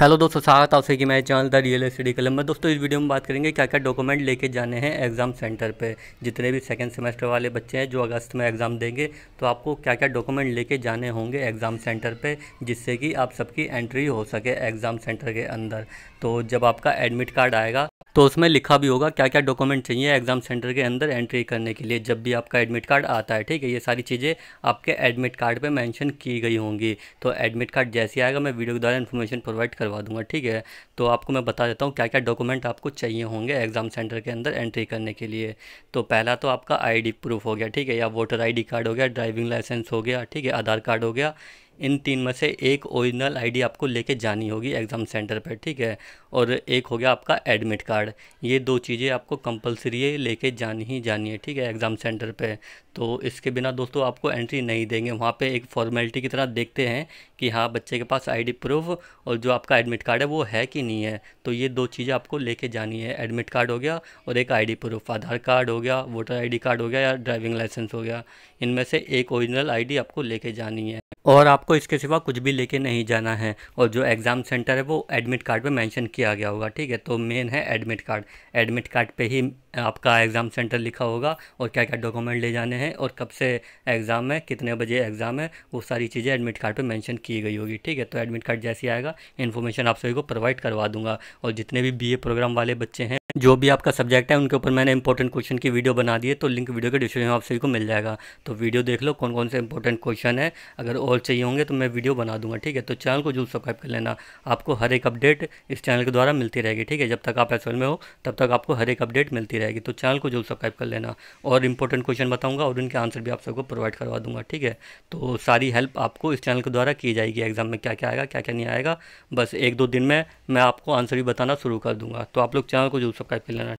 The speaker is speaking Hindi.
हेलो दोस्तों स्वागत आपसे कि मैं चैनल द रियल स्टडी कलम में दोस्तों इस वीडियो में बात करेंगे क्या क्या डॉक्यूमेंट लेके जाने हैं एग्ज़ाम सेंटर पे जितने भी सेकंड सेमेस्टर वाले बच्चे हैं जो अगस्त में एग्ज़ाम देंगे तो आपको क्या क्या डॉक्यूमेंट लेके जाने होंगे एग्ज़ाम सेंटर पे जिससे कि आप सबकी एंट्री हो सके एग्ज़ाम सेंटर के अंदर तो जब आपका एडमिट कार्ड आएगा तो उसमें लिखा भी होगा क्या क्या डॉक्यूमेंट चाहिए एग्ज़ाम सेंटर के अंदर एंट्री करने के लिए जब भी आपका एडमिट कार्ड आता है ठीक है ये सारी चीज़ें आपके एडमिट कार्ड पे मेंशन की गई होंगी तो एडमिट कार्ड जैसे आएगा मैं वीडियो के द्वारा इन्फॉर्मेशन प्रोवाइड करवा दूंगा ठीक है तो आपको मैं बता देता हूँ क्या क्या डॉक्यूमेंट आपको चाहिए होंगे एग्ज़ाम सेंटर के अंदर एंट्री करने के लिए तो पहला तो आपका आई प्रूफ हो गया ठीक है या वोटर आई कार्ड हो गया ड्राइविंग लाइसेंस हो गया ठीक है आधार कार्ड हो गया इन तीन में से एक ओरिजिनल आईडी आपको लेके जानी होगी एग्ज़ाम सेंटर पर ठीक है और एक हो गया आपका एडमिट कार्ड ये दो चीज़ें आपको कंपलसरी है लेके जानी ही जानी है ठीक है एग्ज़ाम सेंटर पे तो इसके बिना दोस्तों आपको एंट्री नहीं देंगे वहाँ पे एक फॉर्मेलिटी की तरह देखते हैं कि हाँ बच्चे के पास आईडी प्रूफ और जो आपका एडमिट कार्ड है वो है कि नहीं है तो ये दो चीज़ें आपको लेके जानी है एडमिट कार्ड हो गया और एक आईडी प्रूफ आधार कार्ड हो गया वोटर आईडी कार्ड हो गया या ड्राइविंग लाइसेंस हो गया इनमें से एक ओरिजिनल आईडी आपको लेके जानी है और आपको आपको इसके सिवा कुछ भी लेके नहीं जाना है और जो एग्ज़ाम सेंटर है वो एडमिट कार्ड पे मेंशन किया गया होगा ठीक है तो मेन है एडमिट कार्ड एडमिट कार्ड पे ही आपका एग्ज़ाम सेंटर लिखा होगा और क्या क्या डॉक्यूमेंट ले जाने हैं और कब से एग्ज़ाम है कितने बजे एग्ज़ाम है वो सारी चीज़ें एडमिट कार्ड पर मैंशन की गई होगी ठीक है तो एडमिट कार्ड जैसे आएगा इन्फॉर्मेशन आप सभी को प्रोवाइड करवा दूंगा और जितने भी बी प्रोग्राम वाले बच्चे हैं जो भी आपका सब्जेक्ट है उनके ऊपर मैंने इंपॉर्टेंट क्वेश्चन की वीडियो बना दी है तो लिंक वीडियो के डिस्क्रिप्शन में आप सभी को मिल जाएगा तो वीडियो देख लो कौन कौन से इंपॉर्टेंट क्वेश्चन है अगर और चाहिए होंगे तो मैं वीडियो बना दूंगा ठीक है तो चैनल को जरूर सब्सक्राइब कर लेना आपको हर एक अपडेट इस चैनल के द्वारा मिलती रहेगी ठीक है जब तक आप एस में हो तब तक आपको हर एक अपडेट मिलती रहेगी तो चैनल को जरूर सब्सक्राइब कर लेना और इंपॉर्टेंट क्वेश्चन बताऊँगा और उनके आंसर भी आप सबको प्रोवाइड करवा दूंगा ठीक है तो सारी हेल्प आपको इस चैनल के द्वारा की जाएगी एग्जाम में क्या क्या आएगा क्या क्या नहीं आएगा बस एक दो दिन में मैं आपको आंसर भी बताना शुरू कर दूँगा तो आप लोग चैनल को जरूर सबका पिलाना